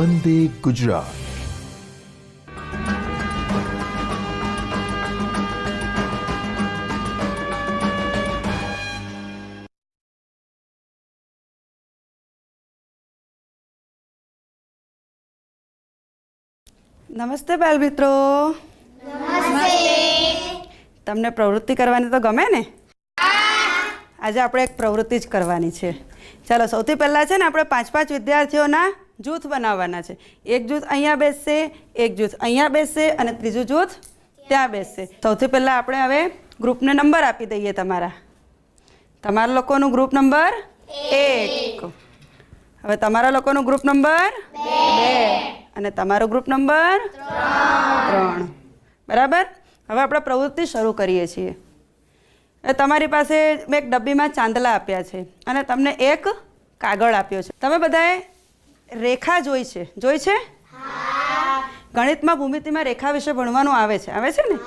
વંદે ગુજરાત નમસ્તે બાલ મિત્રો તમને પ્રવૃત્તિ કરવાની તો ગમે ને આજે આપણે એક પ્રવૃત્તિ જ કરવાની છે ચાલો સૌથી પહેલાં છે ને આપણે પાંચ પાંચ વિદ્યાર્થીઓના જૂથ બનાવવાના છે એક જૂથ અહીંયા બેસશે એક જૂથ અહીંયા બેસશે અને ત્રીજું જૂથ ત્યાં બેસશે સૌથી પહેલાં આપણે હવે ગ્રુપને નંબર આપી દઈએ તમારા તમારા લોકોનું ગ્રુપ નંબર એક હવે તમારા લોકોનું ગ્રુપ નંબર બે અને તમારો ગ્રુપ નંબર ત્રણ બરાબર હવે આપણે પ્રવૃત્તિ શરૂ કરીએ છીએ તમારી પાસે મેં એક ડબ્બીમાં ચાંદલા આપ્યા છે અને તમને એક કાગળ આપ્યો છે તમે બધાએ રેખા જોઈ છે જોઈ છે ગણિતમાં ભૂમિતિમાં રેખા વિશે ભણવાનું આવે છે આવે છે ને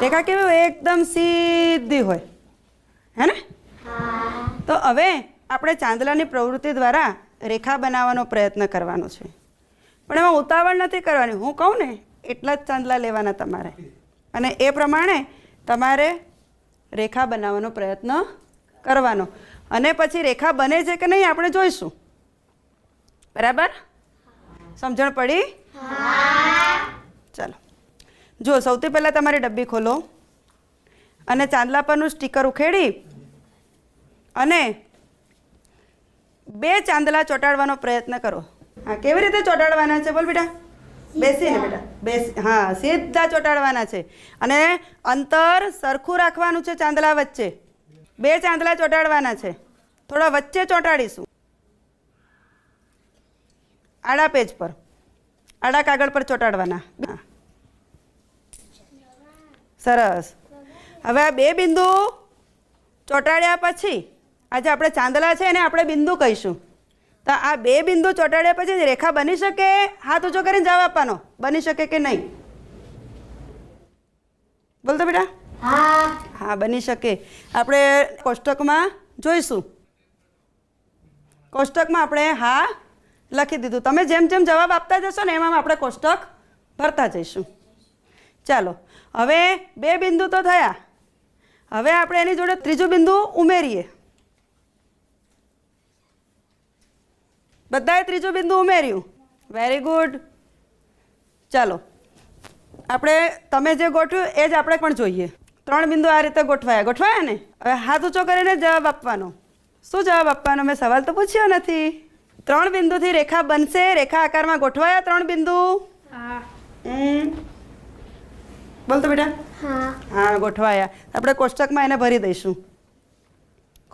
રેખા કેવી હોય એકદમ સીધી હોય હે ને તો હવે આપણે ચાંદલાની પ્રવૃત્તિ દ્વારા રેખા બનાવવાનો પ્રયત્ન કરવાનો છે પણ એમાં ઉતાવળ નથી કરવાની હું કહું ને એટલા જ ચાંદલા લેવાના તમારે અને એ પ્રમાણે તમારે રેખા બનાવવાનો પ્રયત્ન કરવાનો અને પછી રેખા બને છે કે નહીં આપણે જોઈશું બરાબર સમજણ પડી ચાલો જો સૌથી પહેલાં તમારી ડબ્બી ખોલો અને ચાંદલા પરનું સ્ટીકર ઉખેડી અને બે ચાંદલા ચોંટાડવાનો પ્રયત્ન કરો હા કેવી રીતે ચોંટાડવાના છે બોલ બેટા બેસીને બેટા બેસી હા સીધા ચોંટાડવાના છે અને અંતર સરખું રાખવાનું છે ચાંદલા વચ્ચે બે ચાંદલા ચોંટાડવાના છે થોડા વચ્ચે ચોંટાડીશું આડા પેજ પર આડા કાગળ પર ચોંટાડવાના સરસ હવે આ બે બિંદુ ચોંટાડ્યા પછી આજે આપણે ચાંદલા છે એને આપણે બિંદુ કહીશું તો આ બે બિંદુ ચોંટાડ્યા પછી રેખા બની શકે હાથ ઊંચો કરીને જવાબ આપવાનો બની શકે કે નહીં બોલતો બેટા હા બની શકે આપણે કોષ્ટકમાં જોઈશું કોષ્ટકમાં આપણે હા લખી દીધું તમે જેમ જેમ જવાબ આપતા જશો ને એમાં આપણે કોષ્ટક ભરતા જઈશું ચાલો હવે બે બિંદુ તો થયા હવે આપણે એની જોડે ત્રીજું બિંદુ ઉમેરીએ બધાએ ત્રીજું બિંદુ ઉમેર્યું વેરી ગુડ ચાલો આપણે તમે જે ગોઠવ્યું એ જ આપણે પણ જોઈએ ત્રણ બિંદુ આ રીતે ગોઠવાયા ગોઠવાયા ને હવે હાથ ઊંચો કરીને જવાબ આપવાનો શું જવાબ આપવાનો મેં સવાલ તો પૂછ્યો નથી ત્રણ બિંદુથી રેખા બનશે રેખા આકારમાં ગોઠવાયા ત્રણ બિંદુ બોલતો બેટા હા ગોઠવાયા આપણે કોષ્ટકમાં એને ભરી દઈશું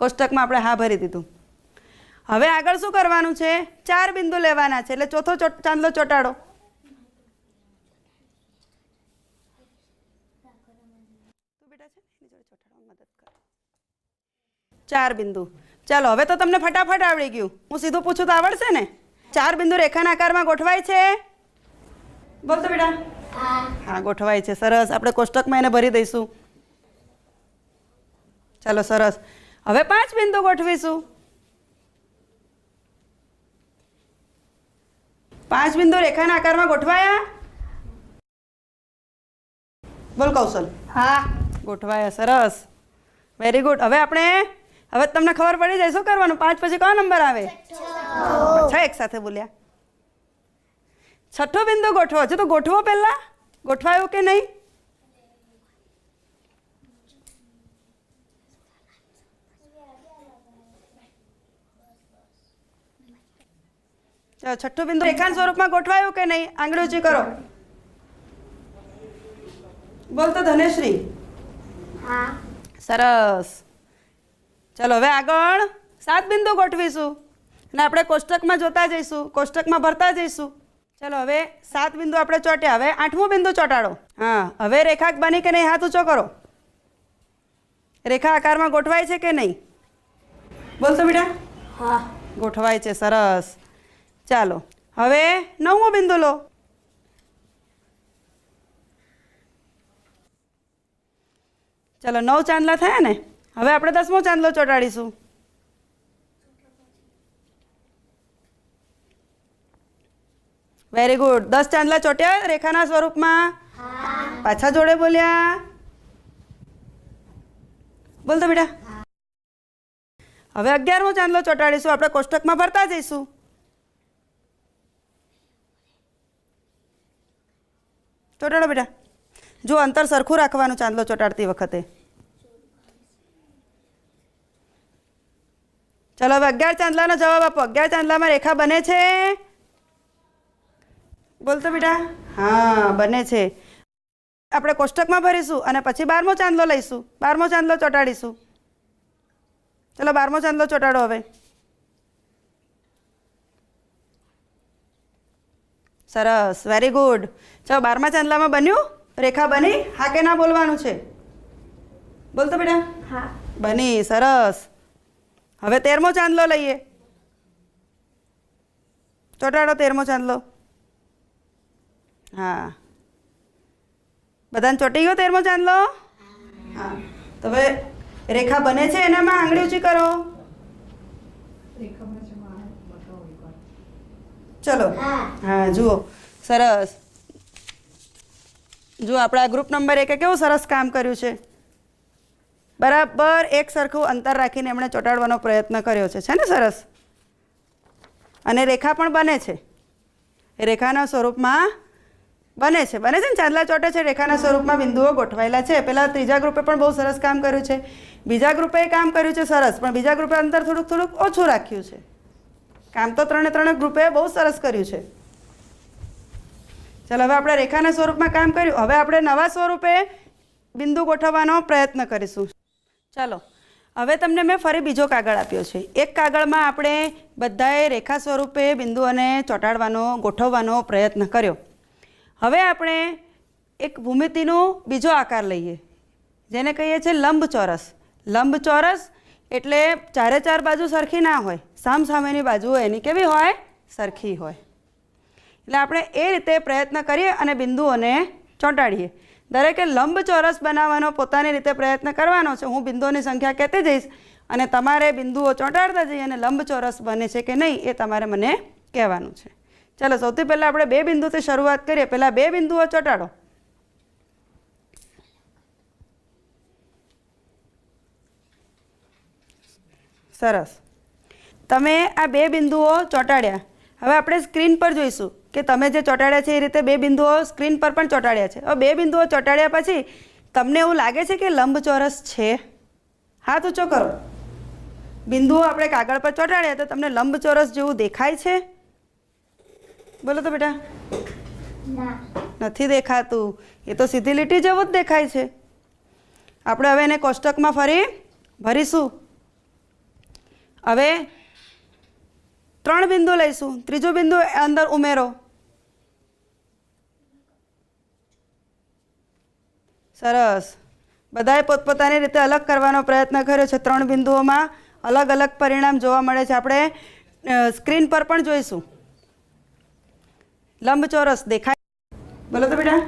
કોષ્ટકમાં આપણે હા ભરી દીધું હવે આગળ શું કરવાનું છે ચાર બિંદુ લેવાના છે એટલે ચોથો ચાંદલો ચોટાડો ચાર બિંદુ ચાલો હવે તો તમને ફટાફટ આવડી ગયું હું સીધું પૂછું તો આવડશે ને ચાર બિંદુ રેખાના આકારમાં ગોઠવાય છે બોલતો બેટા હા ગોઠવાય છે સરસ આપણે કોષ્ટકમાં એને ભરી દઈશું ચાલો સરસ હવે પાંચ બિંદુ ગોઠવીશું પાંચ બિંદુ રેખાના આકારમાં ગોઠવાયા બોલ કૌશલ હા ગોઠવાયા સરસ વેરી ગુડ હવે આપણે હવે તમને ખબર પડી જાય શું કરવાનું પાંચ પછી કયો નંબર આવે છ એક સાથે બોલ્યા છઠ્ઠો બિંદુ ગોઠવો હજુ તો ગોઠવો પહેલા ગોઠવાયો કે નહીં છઠ્ઠું બિંદુ રેખાન સ્વરૂપમાં ગોઠવાયું કે નહીં આંગળી કરો બોલ તો ધનેશ્રી સરસ ચાલો હવે આગળ સાત બિંદુ ગોઠવીશું અને આપણે કોષ્ટકમાં જોતા જઈશું કોષ્ટકમાં ભરતા જઈશું ચાલો હવે સાત બિંદુ આપણે ચોટ્યા હવે આઠમું બિંદુ ચોટાડો હા હવે રેખા બની કે નહીં હાથ ઊંચો કરો રેખા આકારમાં ગોઠવાય છે કે નહીં બોલતો બેટા હા ગોઠવાય છે સરસ ચાલો હવે નવમો બિંદુ લો ચાલો નવ ચાંદલા થયા ને હવે આપણે દસમો ચાંદલો ચોટાડીશું વેરી ગુડ દસ ચાંદલા ચોટ્યા રેખાના સ્વરૂપમાં પાછા જોડે બોલ્યા બોલતો બેટા હવે અગિયારમો ચાંદલો ચોટાડીશું આપણે કોષ્ટકમાં ભરતા જઈશું ચોટાડો બેટા જો અંતર સરખું રાખવાનું ચાંદલો ચોટાડતી વખતે ચલો હવે અગિયાર ચાંદલાનો જવાબ આપો અગિયાર ચાંદલામાં રેખા બને છે બોલતો બેટા હા બને છે આપણે કોષ્ટકમાં ભરીશું અને પછી બારમો ચાંદલો લઈશું બારમો ચાંદલો ચોટાડીશું ચલો બારમો ચાંદલો ચોટાડો હવે સરસ વેરી ગુડ ચલો બારમા ચાંદલામાં બન્યું રેખા બની હા કે ના બોલવાનું છે બોલતો બેટા હા બની સરસ હવે તેરમો ચાંદલો લઈએ ચોટાડો તેરમો ચાંદલો હા બધાને ચોટી ગયો તેરમો ચાંદલો હા તો હવે રેખા બને છે એનામાં આંગળી ઊંચી કરો ચલો હા જુઓ સરસ જો આપણા ગ્રુપ નંબર એકે કેવું સરસ કામ કર્યું છે બરાબર એક સરખું અંતર રાખીને એમણે ચોંટાડવાનો પ્રયત્ન કર્યો છે છે ને સરસ અને રેખા પણ બને છે રેખાના સ્વરૂપમાં બને છે બને છે ને ચાંદલા ચોટે છે રેખાના સ્વરૂપમાં બિંદુઓ ગોઠવાયેલા છે પહેલાં ત્રીજા ગ્રુપે પણ બહુ સરસ કામ કર્યું છે બીજા ગ્રુપે કામ કર્યું છે સરસ પણ બીજા ગ્રુપે અંતર થોડુંક થોડુંક ઓછું રાખ્યું છે કામ તો ત્રણે ત્રણે ગ્રુપે બહુ સરસ કર્યું છે ચાલો હવે આપણે રેખાના સ્વરૂપમાં કામ કર્યું હવે આપણે નવા સ્વરૂપે બિંદુ ગોઠવવાનો પ્રયત્ન કરીશું ચાલો હવે તમને મેં ફરી બીજો કાગળ આપ્યો છે એક કાગળમાં આપણે બધાએ રેખા સ્વરૂપે બિંદુઓને ચોંટાડવાનો ગોઠવવાનો પ્રયત્ન કર્યો હવે આપણે એક ભૂમિતિનો બીજો આકાર લઈએ જેને કહીએ છીએ લંબચોરસ લંબચોરસ એટલે ચારે ચાર બાજુ સરખી ના હોય સામસામેની બાજુ એની કેવી હોય સરખી હોય એટલે આપણે એ રીતે પ્રયત્ન કરીએ અને બિંદુઓને ચોંટાડીએ દરેકે લંબ ચોરસ બનાવવાનો પોતાની રીતે પ્રયત્ન કરવાનો છે હું બિંદુઓની સંખ્યા કહેતી જઈશ અને તમારે બિંદુઓ ચોંટાડતા જઈએ અને લંબ ચોરસ બને છે કે નહીં એ તમારે મને કહેવાનું છે ચાલો સૌથી પહેલાં આપણે બે બિંદુથી શરૂઆત કરીએ પહેલાં બે બિંદુઓ ચોંટાડો સરસ તમે આ બે બિંદુઓ ચોંટાડ્યા હવે આપણે સ્ક્રીન પર જોઈશું કે તમે જે ચોંટાડ્યા છે એ રીતે બે બિંદુઓ સ્ક્રીન પર પણ ચોંટાડ્યા છે હવે બે બિંદુઓ ચોંટાડ્યા પછી તમને એવું લાગે છે કે લંબચોરસ છે હાથ ઊંચો કરો બિંદુઓ આપણે કાગળ પર ચોંટાડ્યા તો તમને લંબચોરસ જેવું દેખાય છે બોલો તો બેટા નથી દેખાતું એ તો સીધી લીટી જેવું જ દેખાય છે આપણે હવે એને કોષ્ટકમાં ફરી ભરીશું હવે ત્રણ બિંદુ લઈશું ત્રીજો બિંદુ અંદર ઉમેરો સરસ બધાએ પોતપોતાની રીતે અલગ કરવાનો પ્રયત્ન કર્યો છે ત્રણ બિંદુઓમાં અલગ અલગ પરિણામ જોવા મળે છે આપણે સ્ક્રીન પર પણ જોઈશું લંબચોરસ દેખાય બોલો તો બેટા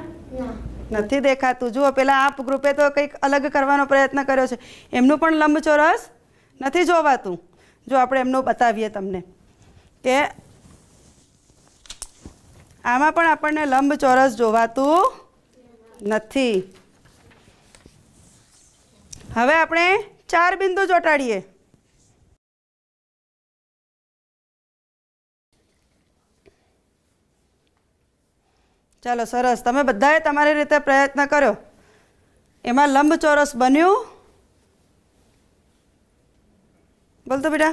નથી દેખાતું જુઓ પેલા આપ ગ્રુપે તો કંઈક અલગ કરવાનો પ્રયત્ન કર્યો છે એમનું પણ લંબચોરસ નથી જોવાતું જો આપણે એમનું બતાવીએ તમને કે આમાં પણ આપણને લંબચોરસ જોવાતું નથી હવે આપણે ચાર બિંદુ ચોંટાડીએ ચાલો સરસ તમે બધાએ તમારી રીતે પ્રયત્ન કર્યો એમાં લંબચોરસ બન્યું બોલતો બેટા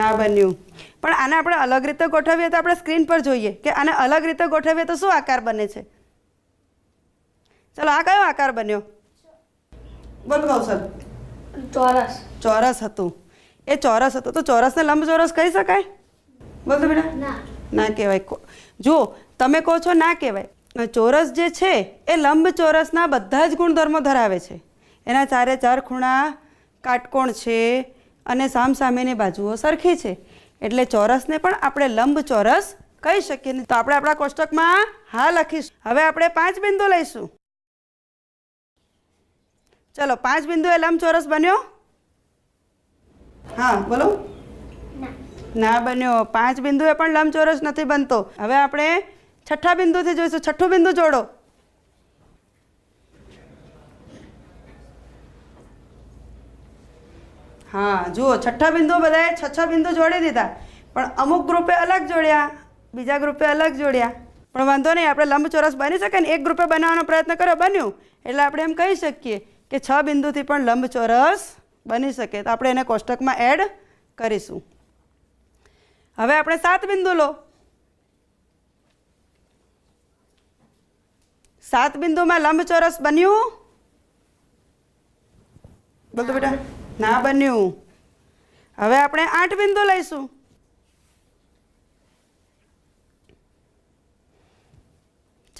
ના બન્યું પણ આને આપણે અલગ રીતે ગોઠવીએ તો આપણે સ્ક્રીન પર જોઈએ કે આને અલગ રીતે ગોઠવીએ તો શું આકાર બને છે ચલો આ કયો આકાર બન્યો બોલ કૌશલ ચોરસ ચોરસ હતું એ ચોરસ હતો તો ચોરસને લંબ ચોરસ કહી શકાય બોલ બેટા ના કહેવાય જો તમે કહો છો ના કહેવાય ચોરસ જે છે એ લંબ ચોરસના બધા જ ગુણધર્મો ધરાવે છે એના ચારે ચાર ખૂણા કાટકોણ છે અને સામસામેની બાજુઓ સરખી છે એટલે ચોરસને પણ આપણે લંબ ચોરસ કહી શકીએ તો આપણે આપણા કોષ્ટકમાં હા લખીશું હવે આપણે પાંચ બિંદુ લઈશું ચલો પાંચ બિંદુ એ લંબચોરસ બન્યો હા બોલો ના બન્યો પાંચ બિંદુ એ પણ લંબચોરસ નથી બનતો હવે આપણે છઠ્ઠા બિંદુથી જોઈશું છઠ્ઠું બિંદુ જોડો હા જુઓ છઠ્ઠા બિંદુ બધાએ છ છ બિંદુ જોડી દીધા પણ અમુક ગ્રુપે અલગ જોડ્યા બીજા ગ્રુપે અલગ જોડ્યા પણ વાંધો નહીં આપણે લંબચોરસ બની શકે ને એક ગ્રુપે બનાવવાનો પ્રયત્ન કર્યો બન્યું એટલે આપણે એમ કહી શકીએ કે છ બિંદુથી પણ લંબચોરસ બની શકે તો આપણે એને કોષ્ટકમાં એડ કરીશું હવે આપણે સાત બિંદુ લો સાત બિંદુમાં લંબચોરસ બન્યું બોલતો બેટા ના બન્યું હવે આપણે આઠ બિંદુ લઈશું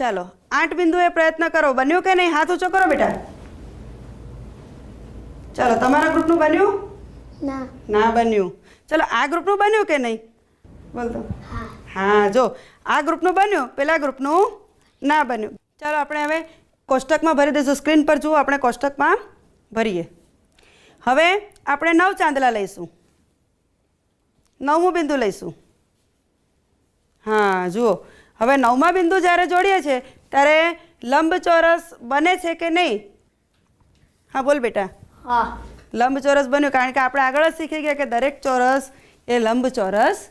ચાલો આઠ બિંદુ એ પ્રયત્ન કરો બન્યું કે નહીં હાથ ઊંચો કરો બેટા ચાલો તમારા ગ્રુપનું બન્યું ના બન્યું ચાલો આ ગ્રુપનું બન્યું કે નહીં બોલ તો હા જો આ ગ્રુપનું બન્યું પેલા ગ્રુપનું ના બન્યું ચાલો આપણે હવે કોષ્ટકમાં ભરી દઈશું સ્ક્રીન પર જુઓ આપણે કોષ્ટકમાં ભરીએ હવે આપણે નવ ચાંદલા લઈશું નવમું બિંદુ લઈશું હા જુઓ હવે નવમા બિંદુ જ્યારે જોડીએ છીએ ત્યારે લંબચોરસ બને છે કે નહીં હા બોલ બેટા લંબચોરસ બન્યું કારણ કે આપણે આગળ જ શીખી ગયા કે દરેક ચોરસ એ લંબચોરસ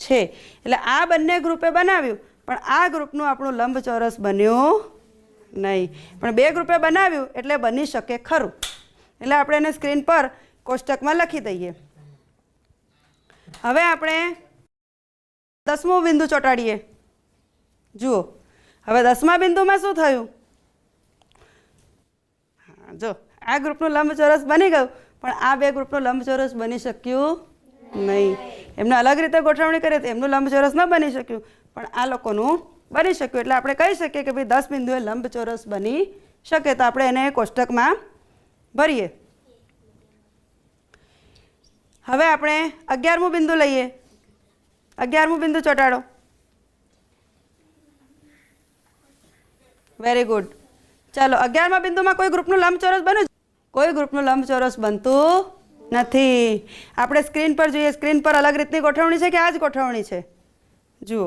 છે એટલે આ બંને ગ્રુપે બનાવ્યું પણ આ ગ્રુપનું આપણું લંબચોરસ બન્યું નહીં પણ બે ગ્રુપે બનાવ્યું એટલે બની શકે ખરું એટલે આપણે એને સ્ક્રીન પર કોષ્ટકમાં લખી દઈએ હવે આપણે દસમું બિંદુ ચોંટાડીએ જુઓ હવે દસમા બિંદુમાં શું થયું જો આ ગ્રુપનો લંબચોરસ બની ગયો પણ આ બે ગ્રુપનો લંબચોરસ બની શક્યું નહીં એમનો અલગ રીતે ગોઠવણ કરી તો એમનો લંબચોરસ ન બની શક્યો પણ આ લોકોનો બની શક્યો એટલે આપણે કહી શકીએ કે ભઈ 10 બિંદુએ લંબચોરસ બની શકે તો આપણે એને કોષ્ટકમાં ભરીએ હવે આપણે 11મો બિંદુ લઈએ 11મો બિંદુ ચટાડો વેરી ગુડ ચાલો 11માં બિંદુમાં કોઈ ગ્રુપનો લંબચોરસ બન્યો કોઈ ગ્રુપનું લંબચોરસ બનતું નથી આપણે સ્ક્રીન પર જોઈએ સ્ક્રીન પર અલગ રીતની ગોઠવણી છે કે આ જ ગોઠવણી છે જુઓ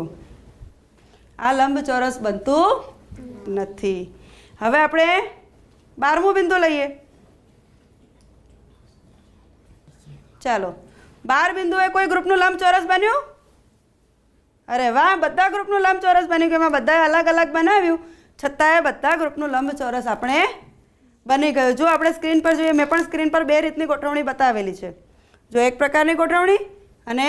આ લંબચોરસ બનતું નથી હવે આપણે બારમું બિંદુ લઈએ ચાલો બાર બિંદુએ કોઈ ગ્રુપનું લંબચોરસ બન્યું અરે વાહ બધા ગ્રુપનું લંબચોરસ બન્યું કે એમાં બધાએ અલગ અલગ બનાવ્યું છતાંય બધા ગ્રુપનું લંબચોરસ આપણે બની ગયું જો આપણે સ્ક્રીન પર જોઈએ મેં પણ સ્ક્રીન પર બે રીતની ગોઠવણી બતાવેલી છે જો એક પ્રકારની ગોઠવણી અને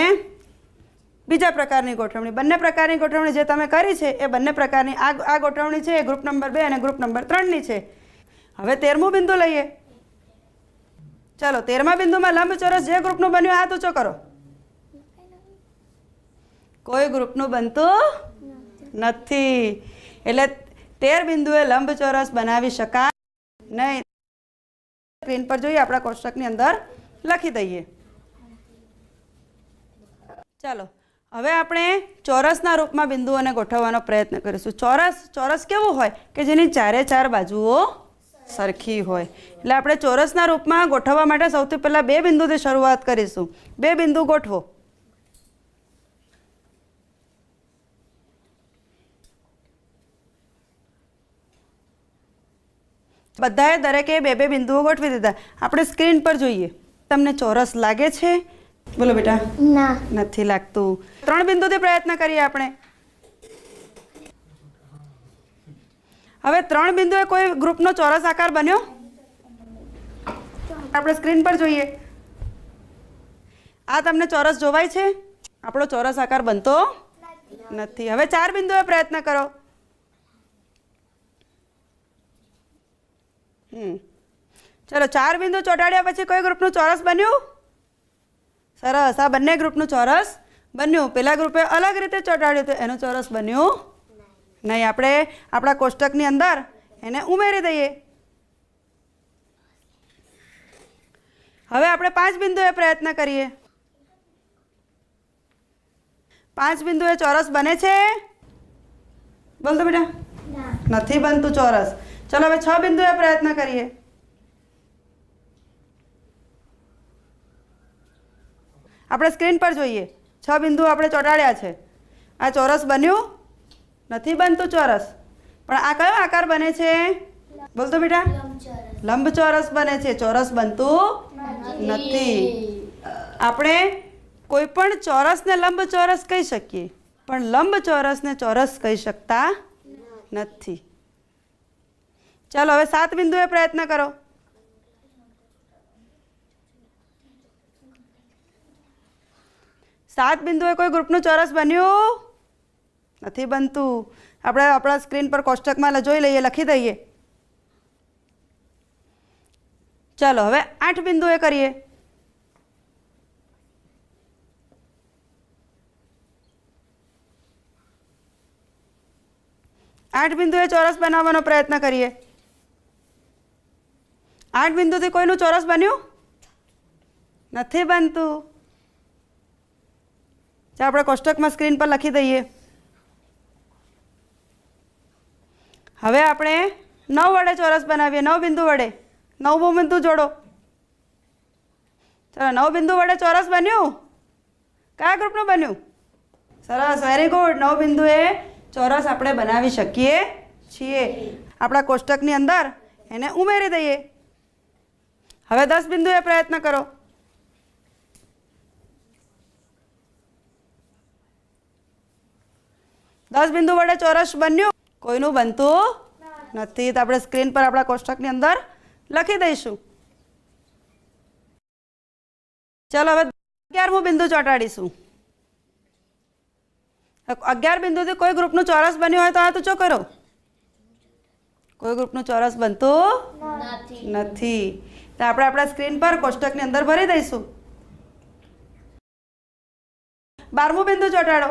બીજા પ્રકારની ગોઠવણી બંને પ્રકારની ગોઠવણી જે તમે કરી છે એ બંને પ્રકારની આ આ ગોઠવણી છે એ ગ્રુપ નંબર બે અને ગ્રુપ નંબર ત્રણની છે હવે તેરમું બિંદુ લઈએ ચાલો તેરમા બિંદુમાં લંબચોરસ જે ગ્રુપનું બન્યું આ હાથ ચો કરો કોઈ ગ્રુપનું બનતું નથી એટલે તેર બિંદુએ લંબચોરસ બનાવી શકાય નહીં પેન પર જોઈએ આપણા કોષ્ટકની અંદર લખી દઈએ ચાલો હવે આપણે ચોરસના રૂપમાં બિંદુઓને ગોઠવવાનો પ્રયત્ન કરીશું ચોરસ ચોરસ કેવું હોય કે જેની ચારે ચાર બાજુઓ સરખી હોય એટલે આપણે ચોરસના રૂપમાં ગોઠવવા માટે સૌથી પહેલાં બે બિંદુથી શરૂઆત કરીશું બે બિંદુ ગોઠવો બધાએ દરેકે બે બે બિંદુઓ ગોઠવી દીધા આપણે સ્ક્રીન પર જોઈએ તમને ચોરસ લાગે છે બોલો બેટા ના નથી લાગતું ત્રણ બિંદુથી પ્રયત્ન કરીએ આપણે હવે ત્રણ બિંદુએ કોઈ ગ્રુપનો ચોરસ આકાર બન્યો આપણે સ્ક્રીન પર જોઈએ આ તમને ચોરસ જોવાય છે આપણો ચોરસ આકાર બનતો નથી હવે ચાર બિંદુએ પ્રયત્ન કરો હમ ચલો ચાર બિંદુ ચોટાડ્યા પછી કોઈ ગ્રુપનું ચોરસ બન્યું સરસ આ બંને ગ્રુપનું ચોરસ બન્યું પેલા ગ્રુપે અલગ રીતે ચોટાડ્યું તો એનું ચોરસ બન્યું નહીં આપણે આપણા કોષ્ટકની અંદર એને ઉમેરી દઈએ હવે આપણે પાંચ બિંદુએ પ્રયત્ન કરીએ પાંચ બિંદુએ ચોરસ બને છે બોલ તો બેટા નથી બનતું ચોરસ ચલો હવે છ બિંદુએ પ્રયત્ન કરીએ આપણે સ્ક્રીન પર જોઈએ છ બિંદુ આપણે ચોંટાડ્યા છે આ ચોરસ બન્યું નથી બનતું ચોરસ પણ આ કયો આકાર બને છે બોલતો બેટા લંબચોરસ બને છે ચોરસ બનતું નથી આપણે કોઈ પણ ચોરસને લંબચોરસ કહી શકીએ પણ લંબ ચોરસને ચોરસ કહી શકતા નથી ચાલો હવે સાત બિંદુએ પ્રયત્ન કરો સાત બિંદુએ કોઈ ગ્રુપનું ચોરસ બન્યું નથી બનતું આપણે આપણા સ્ક્રીન પર કોષ્ટકમાં જોઈ લઈએ લખી દઈએ ચાલો હવે આઠ બિંદુએ કરીએ આઠ બિંદુએ ચોરસ બનાવવાનો પ્રયત્ન કરીએ આઠ બિંદુથી કોઈનું ચોરસ બન્યું નથી બનતું ચાલ આપણે કોષ્ટકમાં સ્ક્રીન પર લખી દઈએ હવે આપણે નવ વડે ચોરસ બનાવીએ નવ બિંદુ વડે નવ બિંદુ જોડો ચાલો નવ બિંદુ વડે ચોરસ બન્યું કયા ગ્રુપનું બન્યું સરસ વેરી ગુડ નવ બિંદુએ ચોરસ આપણે બનાવી શકીએ છીએ આપણા કોષ્ટકની અંદર એને ઉમેરી દઈએ હવે દસ બિંદુએ પ્રયત્ન કરો દસ બિંદુ વડે ચોરસ બન્યું કોઈનું બનતું નથી તો આપણે સ્ક્રીન પર આપણા કોષ્ટકની અંદર લખી દઈશું ચલો હવે અગિયારમું બિંદુ ચોંટાડીશું અગિયાર બિંદુથી કોઈ ગ્રુપનું ચોરસ બન્યું હોય તો આ તો ચો કરો કોઈ ગ્રુપનું ચોરસ બનતું નથી તો આપણે આપણા સ્ક્રીન પર કોષ્ટકની અંદર ભરી દઈશું બારમું બિંદુ ચોટાડો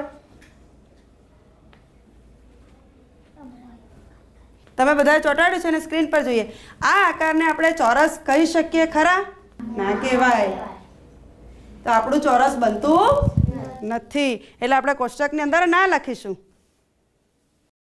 તમે બધા ચોટાડ્યું છે ને સ્ક્રીન પર જોઈએ આ આકારને આપણે ચોરસ કહી શકીએ ખરા ના કહેવાય તો આપણું ચોરસ બનતું નથી એટલે આપણે કોષ્ટકની અંદર ના લખીશું